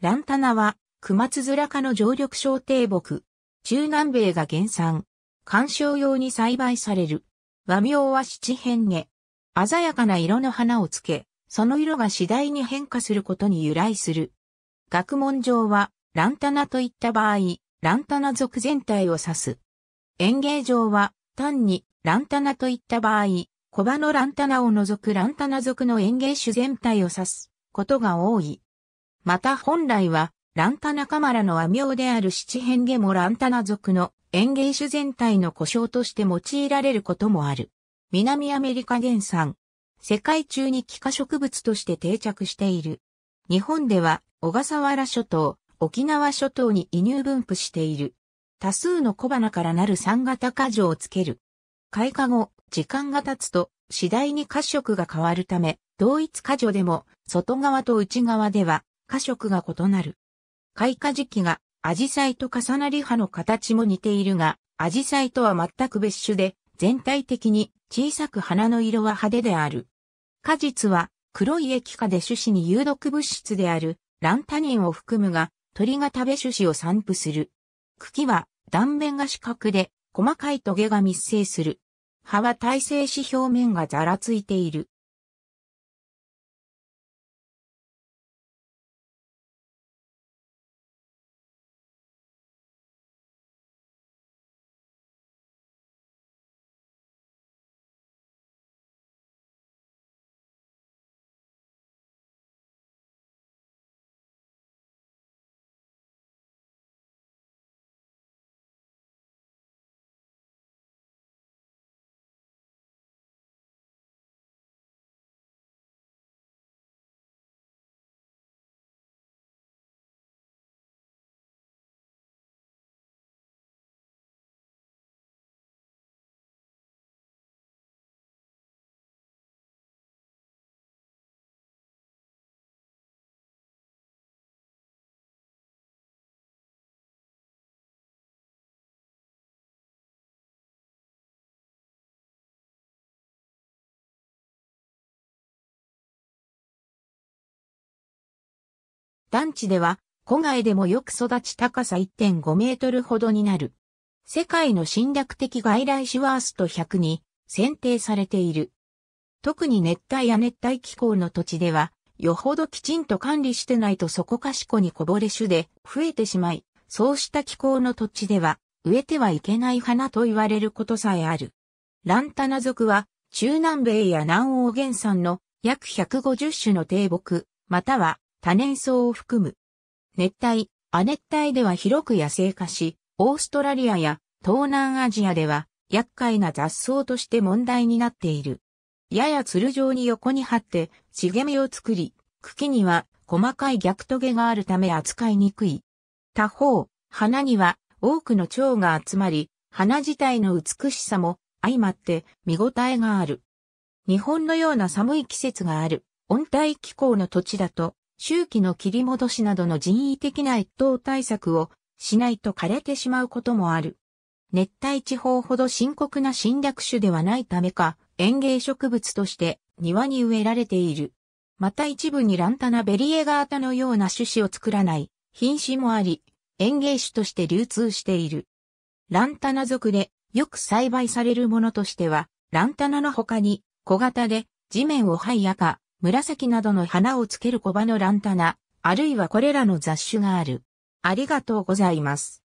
ランタナは、熊津面科の常緑小低木。中南米が原産。観賞用に栽培される。和名は七変化。鮮やかな色の花をつけ、その色が次第に変化することに由来する。学問上は、ランタナといった場合、ランタナ属全体を指す。園芸上は、単に、ランタナといった場合、小葉のランタナを除くランタナ属の園芸種全体を指すことが多い。また本来は、ランタナカマラの和名である七変化もランタナ族の園芸種全体の故障として用いられることもある。南アメリカ原産。世界中に気化植物として定着している。日本では小笠原諸島、沖縄諸島に移入分布している。多数の小花からなる三型果樹をつける。開花後、時間が経つと次第に褐色が変わるため、同一果樹でも外側と内側では花色が異なる。開花時期がアジサイと重なり葉の形も似ているが、アジサイとは全く別種で、全体的に小さく花の色は派手である。果実は黒い液化で種子に有毒物質であるランタニンを含むが、鳥が食べ種子を散布する。茎は断面が四角で細かいトゲが密生する。葉は耐性紙表面がざらついている。団地では、古外でもよく育ち高さ1.5メートルほどになる。世界の侵略的外来種ワースト100に選定されている。特に熱帯や熱帯気候の土地では、よほどきちんと管理してないとそこかしこにこぼれ種で増えてしまい、そうした気候の土地では、植えてはいけない花と言われることさえある。ランタナ族は、中南米や南欧原産の約150種の低木、または多年草を含む。熱帯、亜熱帯では広く野生化し、オーストラリアや東南アジアでは厄介な雑草として問題になっている。ややつる状に横に張って茂みを作り、茎には細かい逆トゲがあるため扱いにくい。他方、花には多くの蝶が集まり、花自体の美しさも相まって見応えがある。日本のような寒い季節がある温帯気候の土地だと周期の切り戻しなどの人為的な越冬対策をしないと枯れてしまうこともある。熱帯地方ほど深刻な侵略種ではないためか、園芸植物として庭に植えられている。また一部にランタナベリエガータのような種子を作らない品種もあり、園芸種として流通している。ランタナ属でよく栽培されるものとしては、ランタナの他に小型で地面を灰赤、紫などの花をつける小葉のランタナ、あるいはこれらの雑種がある。ありがとうございます。